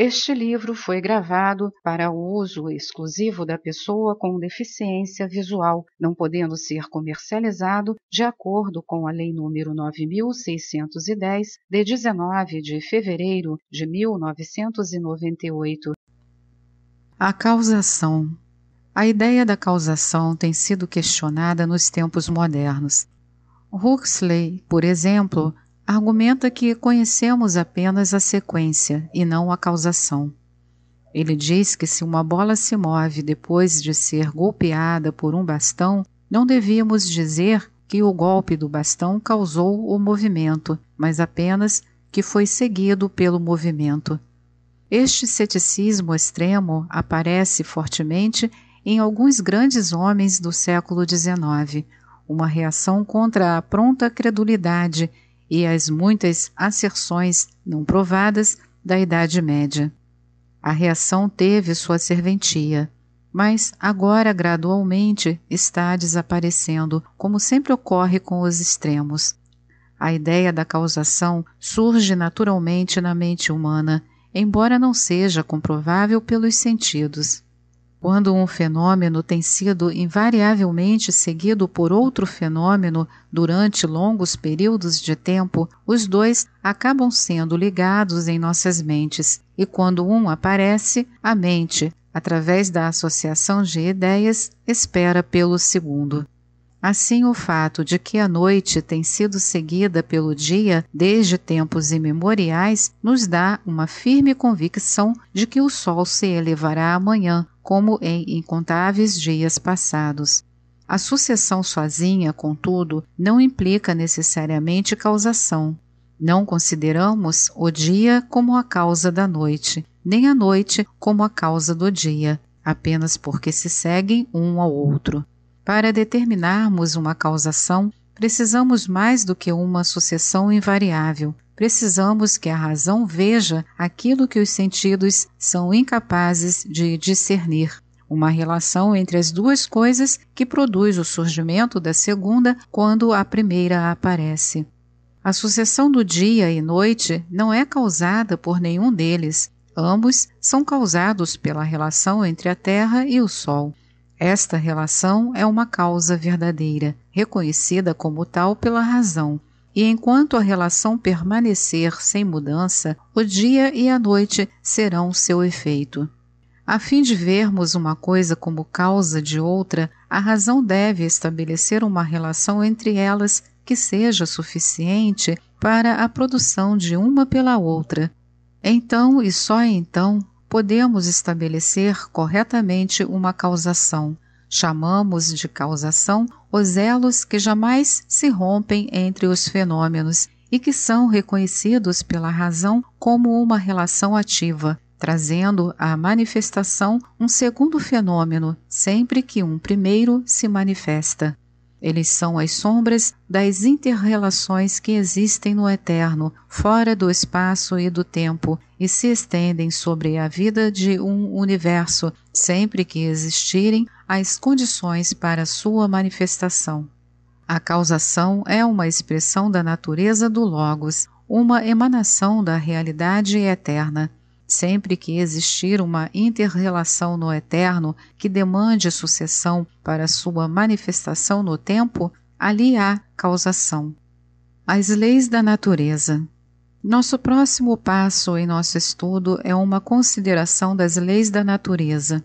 Este livro foi gravado para o uso exclusivo da pessoa com deficiência visual, não podendo ser comercializado de acordo com a Lei nº 9610 de 19 de fevereiro de 1998. A causação. A ideia da causação tem sido questionada nos tempos modernos. Huxley, por exemplo, argumenta que conhecemos apenas a sequência e não a causação. Ele diz que se uma bola se move depois de ser golpeada por um bastão, não devíamos dizer que o golpe do bastão causou o movimento, mas apenas que foi seguido pelo movimento. Este ceticismo extremo aparece fortemente em alguns grandes homens do século XIX, uma reação contra a pronta credulidade e as muitas asserções não provadas da Idade Média. A reação teve sua serventia, mas agora gradualmente está desaparecendo, como sempre ocorre com os extremos. A ideia da causação surge naturalmente na mente humana, embora não seja comprovável pelos sentidos. Quando um fenômeno tem sido invariavelmente seguido por outro fenômeno durante longos períodos de tempo, os dois acabam sendo ligados em nossas mentes, e quando um aparece, a mente, através da associação de ideias, espera pelo segundo. Assim, o fato de que a noite tem sido seguida pelo dia desde tempos imemoriais nos dá uma firme convicção de que o sol se elevará amanhã, como em incontáveis dias passados. A sucessão sozinha, contudo, não implica necessariamente causação. Não consideramos o dia como a causa da noite, nem a noite como a causa do dia, apenas porque se seguem um ao outro. Para determinarmos uma causação, precisamos mais do que uma sucessão invariável. Precisamos que a razão veja aquilo que os sentidos são incapazes de discernir. Uma relação entre as duas coisas que produz o surgimento da segunda quando a primeira aparece. A sucessão do dia e noite não é causada por nenhum deles. Ambos são causados pela relação entre a Terra e o Sol. Esta relação é uma causa verdadeira, reconhecida como tal pela razão, e enquanto a relação permanecer sem mudança, o dia e a noite serão seu efeito. A fim de vermos uma coisa como causa de outra, a razão deve estabelecer uma relação entre elas que seja suficiente para a produção de uma pela outra. Então e só então podemos estabelecer corretamente uma causação. Chamamos de causação os elos que jamais se rompem entre os fenômenos e que são reconhecidos pela razão como uma relação ativa, trazendo à manifestação um segundo fenômeno sempre que um primeiro se manifesta. Eles são as sombras das interrelações que existem no eterno, fora do espaço e do tempo, e se estendem sobre a vida de um universo, sempre que existirem as condições para sua manifestação. A causação é uma expressão da natureza do Logos, uma emanação da realidade eterna. Sempre que existir uma interrelação no eterno que demande sucessão para sua manifestação no tempo, ali há causação. As leis da natureza. Nosso próximo passo em nosso estudo é uma consideração das leis da natureza.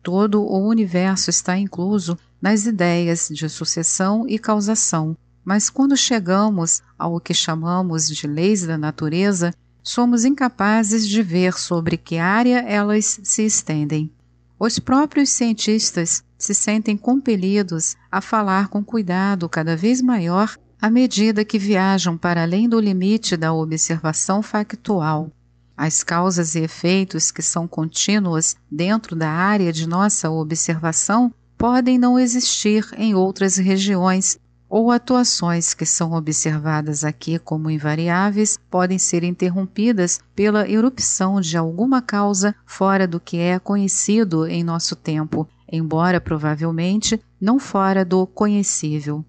Todo o universo está incluso nas ideias de sucessão e causação, mas quando chegamos ao que chamamos de leis da natureza, somos incapazes de ver sobre que área elas se estendem. Os próprios cientistas se sentem compelidos a falar com cuidado cada vez maior à medida que viajam para além do limite da observação factual. As causas e efeitos que são contínuas dentro da área de nossa observação podem não existir em outras regiões ou atuações que são observadas aqui como invariáveis podem ser interrompidas pela erupção de alguma causa fora do que é conhecido em nosso tempo, embora provavelmente não fora do conhecível.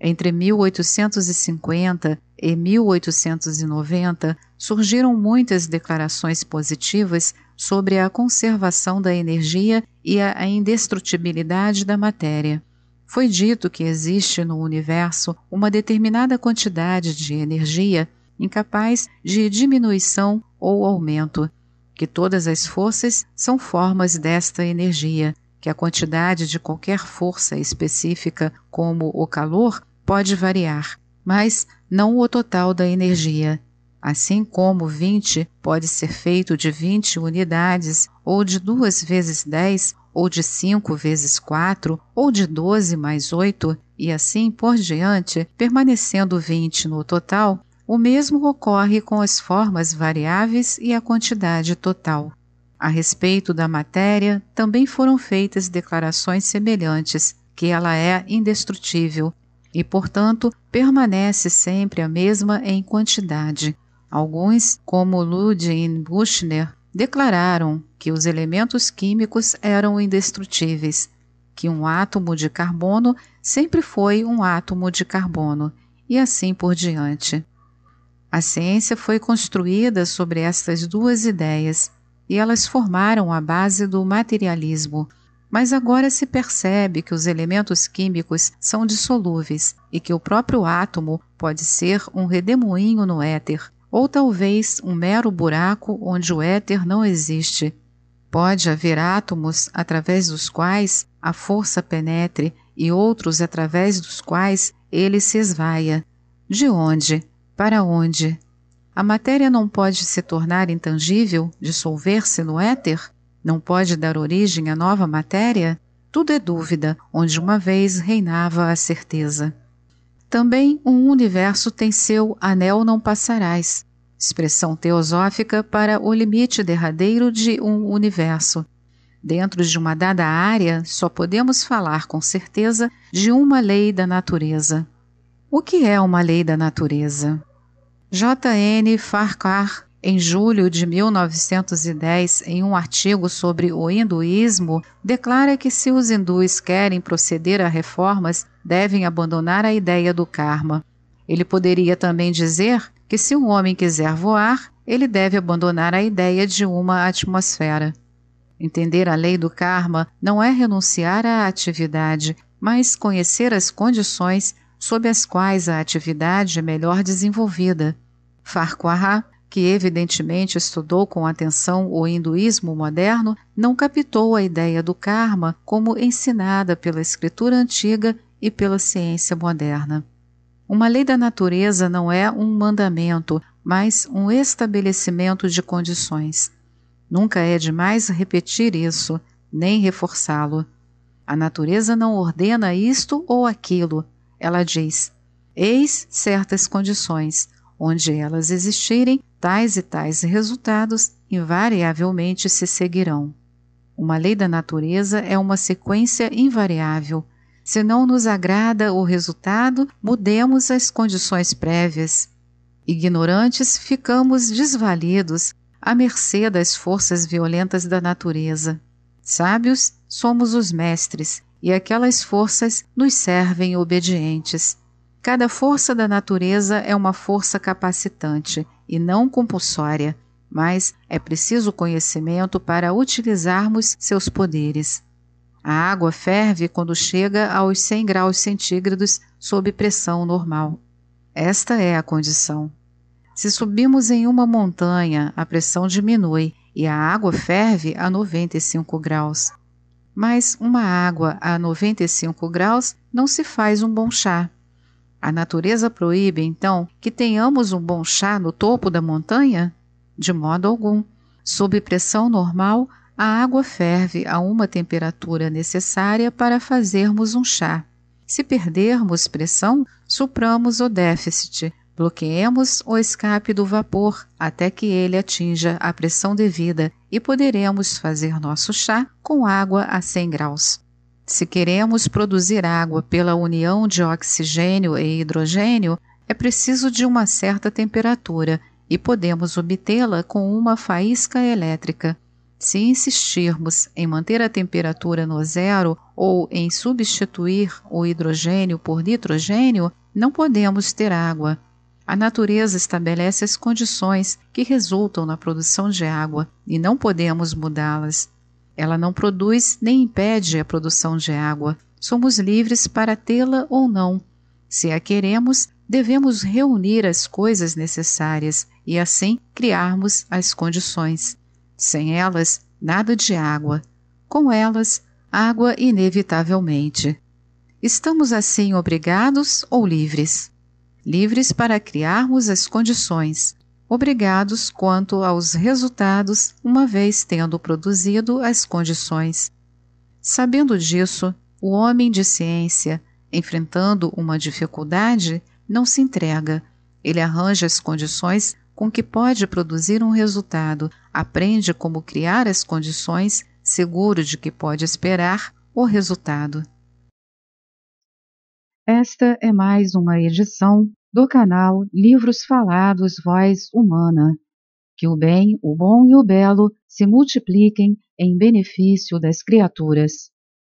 Entre 1850 e 1890 surgiram muitas declarações positivas sobre a conservação da energia e a indestrutibilidade da matéria. Foi dito que existe no universo uma determinada quantidade de energia incapaz de diminuição ou aumento, que todas as forças são formas desta energia, que a quantidade de qualquer força específica, como o calor, pode variar, mas não o total da energia. Assim como 20 pode ser feito de 20 unidades ou de duas vezes 10 ou de 5 vezes 4, ou de 12 mais 8, e assim por diante, permanecendo 20 no total, o mesmo ocorre com as formas variáveis e a quantidade total. A respeito da matéria, também foram feitas declarações semelhantes, que ela é indestrutível e, portanto, permanece sempre a mesma em quantidade. Alguns, como Ludwig Buchner, declararam que os elementos químicos eram indestrutíveis, que um átomo de carbono sempre foi um átomo de carbono, e assim por diante. A ciência foi construída sobre estas duas ideias e elas formaram a base do materialismo. Mas agora se percebe que os elementos químicos são dissolúveis e que o próprio átomo pode ser um redemoinho no éter, ou talvez um mero buraco onde o éter não existe. Pode haver átomos através dos quais a força penetre e outros através dos quais ele se esvaia. De onde? Para onde? A matéria não pode se tornar intangível, dissolver-se no éter? Não pode dar origem a nova matéria? Tudo é dúvida, onde uma vez reinava a certeza. Também um universo tem seu anel não passarás, expressão teosófica para o limite derradeiro de um universo. Dentro de uma dada área, só podemos falar com certeza de uma lei da natureza. O que é uma lei da natureza? J. N. Farquhar em julho de 1910, em um artigo sobre o hinduísmo, declara que se os hindus querem proceder a reformas, devem abandonar a ideia do karma. Ele poderia também dizer que se um homem quiser voar, ele deve abandonar a ideia de uma atmosfera. Entender a lei do karma não é renunciar à atividade, mas conhecer as condições sob as quais a atividade é melhor desenvolvida. Farquhar que evidentemente estudou com atenção o hinduísmo moderno, não captou a ideia do karma como ensinada pela escritura antiga e pela ciência moderna. Uma lei da natureza não é um mandamento, mas um estabelecimento de condições. Nunca é demais repetir isso, nem reforçá-lo. A natureza não ordena isto ou aquilo. Ela diz: Eis certas condições. Onde elas existirem, Tais e tais resultados invariavelmente se seguirão. Uma lei da natureza é uma sequência invariável. Se não nos agrada o resultado, mudemos as condições prévias. Ignorantes, ficamos desvalidos, à mercê das forças violentas da natureza. Sábios, somos os mestres, e aquelas forças nos servem obedientes. Cada força da natureza é uma força capacitante e não compulsória, mas é preciso conhecimento para utilizarmos seus poderes. A água ferve quando chega aos 100 graus centígrados sob pressão normal. Esta é a condição. Se subimos em uma montanha, a pressão diminui e a água ferve a 95 graus. Mas uma água a 95 graus não se faz um bom chá. A natureza proíbe, então, que tenhamos um bom chá no topo da montanha? De modo algum. Sob pressão normal, a água ferve a uma temperatura necessária para fazermos um chá. Se perdermos pressão, supramos o déficit, bloqueemos o escape do vapor até que ele atinja a pressão devida e poderemos fazer nosso chá com água a 100 graus. Se queremos produzir água pela união de oxigênio e hidrogênio, é preciso de uma certa temperatura e podemos obtê-la com uma faísca elétrica. Se insistirmos em manter a temperatura no zero ou em substituir o hidrogênio por nitrogênio, não podemos ter água. A natureza estabelece as condições que resultam na produção de água e não podemos mudá-las. Ela não produz nem impede a produção de água. Somos livres para tê-la ou não. Se a queremos, devemos reunir as coisas necessárias e assim criarmos as condições. Sem elas, nada de água. Com elas, água inevitavelmente. Estamos assim obrigados ou livres? Livres para criarmos as condições, obrigados quanto aos resultados, uma vez tendo produzido as condições. Sabendo disso, o homem de ciência, enfrentando uma dificuldade, não se entrega. Ele arranja as condições com que pode produzir um resultado, aprende como criar as condições, seguro de que pode esperar o resultado. Esta é mais uma edição do canal Livros Falados Voz Humana. Que o bem, o bom e o belo se multipliquem em benefício das criaturas.